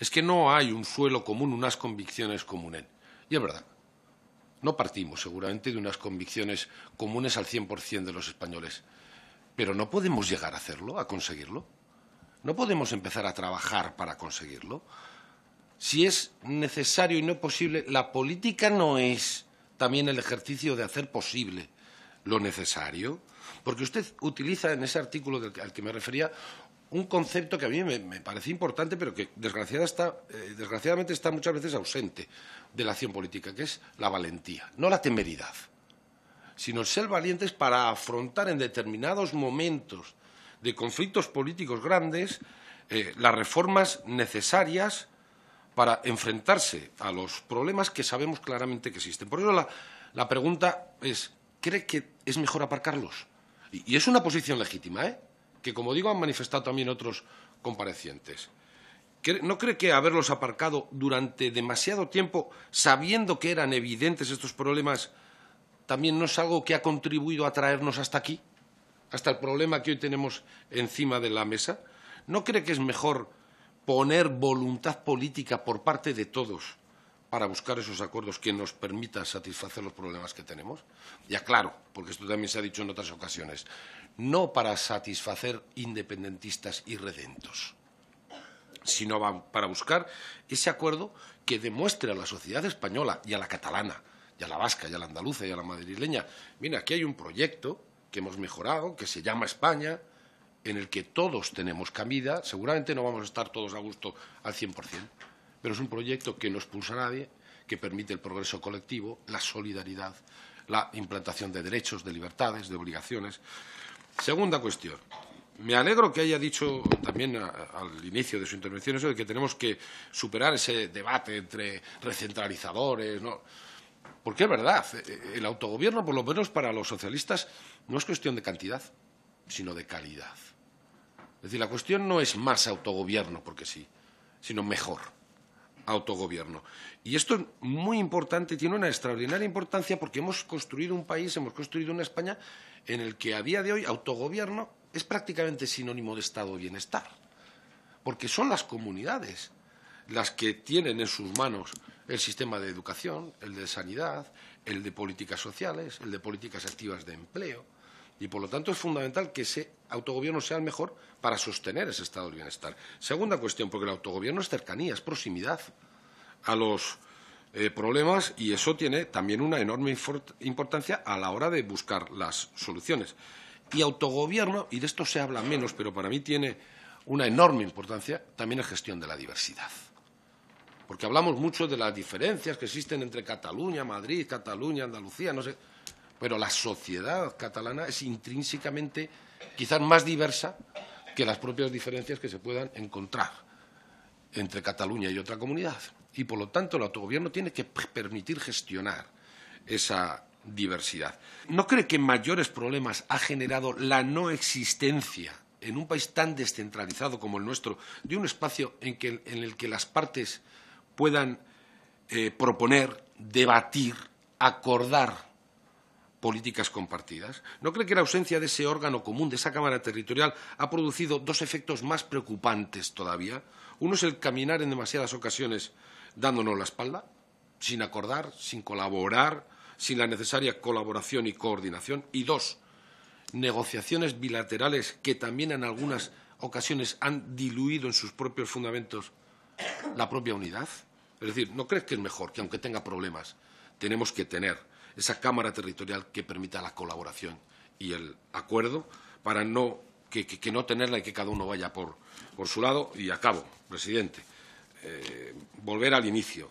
es que no hay un suelo común, unas convicciones comunes. Y es verdad, no partimos seguramente de unas convicciones comunes al 100% de los españoles, pero no podemos llegar a hacerlo, a conseguirlo. No podemos empezar a trabajar para conseguirlo. Si es necesario y no posible, la política no es también el ejercicio de hacer posible lo necesario, porque usted utiliza en ese artículo al que me refería un concepto que a mí me, parece importante, pero que eh, desgraciadamente está muchas veces ausente de la acción política, que es la valentía, no la temeridad, sino ser valientes para afrontar en determinados momentos de conflictos políticos grandes eh, las reformas necesarias para enfrentarse a los problemas que sabemos claramente que existen. Por eso la, pregunta es, ¿cree que es mejor aparcarlos? y es una posición legítima, ¿eh? que, como digo, han manifestado también otros comparecientes. ¿No cree que haberlos aparcado durante demasiado tiempo, sabiendo que eran evidentes estos problemas, también no es algo que ha contribuido a traernos hasta aquí, hasta el problema que hoy tenemos encima de la mesa? ¿No cree que es mejor poner voluntad política por parte de todos para buscar esos acuerdos que nos permitan satisfacer los problemas que tenemos. ya claro, porque esto también se ha dicho en otras ocasiones, no para satisfacer independentistas y redentos, sino para buscar ese acuerdo que demuestre a la sociedad española y a la catalana, y a la vasca, y a la andaluza, y a la madrileña, mira, aquí hay un proyecto que hemos mejorado, que se llama España, en el que todos tenemos cabida, seguramente no vamos a estar todos a gusto al 100% pero es un proyecto que no expulsa a nadie, que permite el progreso colectivo, la solidaridad, la implantación de derechos, de libertades, de obligaciones. Segunda cuestión. Me alegro que haya dicho también al inicio de su intervención eso de que tenemos que superar ese debate entre recentralizadores, Porque es verdad, eh, el autogobierno, por lo menos para los socialistas, no es cuestión de cantidad, sino de calidad. Es decir, la cuestión no es más autogobierno, porque sí, sino mejor autogobierno. Y esto es muy importante, tiene una extraordinaria importancia porque hemos construido un país, hemos construido una España en el que a día de hoy autogobierno es prácticamente sinónimo de estado de bienestar, porque son las comunidades las que tienen en sus manos el sistema de educación, el de sanidad, el de políticas sociales, el de políticas activas de empleo, y por lo tanto es fundamental que ese autogobierno sea el mejor para sostener ese estado de bienestar. Segunda cuestión, porque el autogobierno es cercanía, es proximidad a los eh, problemas y eso tiene también una enorme importancia a la hora de buscar las soluciones. Y autogobierno, y de esto se habla menos, pero para mí tiene una enorme importancia, también es gestión de la diversidad. Porque hablamos mucho de las diferencias que existen entre Cataluña, Madrid, Cataluña, Andalucía, no sé pero la sociedad catalana es intrínsecamente quizás más diversa que las propias diferencias que se puedan encontrar entre Cataluña y otra comunidad. Y por lo tanto el autogobierno tiene que permitir gestionar esa diversidad. ¿No cree que mayores problemas ha generado la no existencia en un país tan descentralizado como el nuestro de un espacio en, el que las partes puedan eh, proponer, debatir, acordar políticas compartidas? ¿No cree que la ausencia de ese órgano común, de esa Cámara Territorial, ha producido dos efectos más preocupantes todavía? Uno es el caminar en demasiadas ocasiones dándonos la espalda, sin acordar, sin colaborar, sin la necesaria colaboración y coordinación. Y dos, negociaciones bilaterales que también en algunas ocasiones han diluido en sus propios fundamentos la propia unidad. Es decir, ¿no cree que es mejor que aunque tenga problemas, tenemos que tener esa Cámara Territorial que permita la colaboración y el acuerdo para no que, no tenerla y que cada uno vaya por, su lado. Y acabo, presidente. Eh, volver al inicio.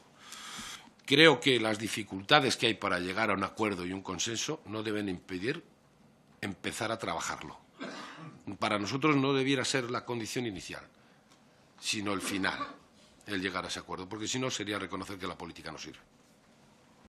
Creo que las dificultades que hay para llegar a un acuerdo y un consenso no deben impedir empezar a trabajarlo. Para nosotros no debiera ser la condición inicial, sino el final, el llegar a ese acuerdo, porque si no sería reconocer que la política no sirve.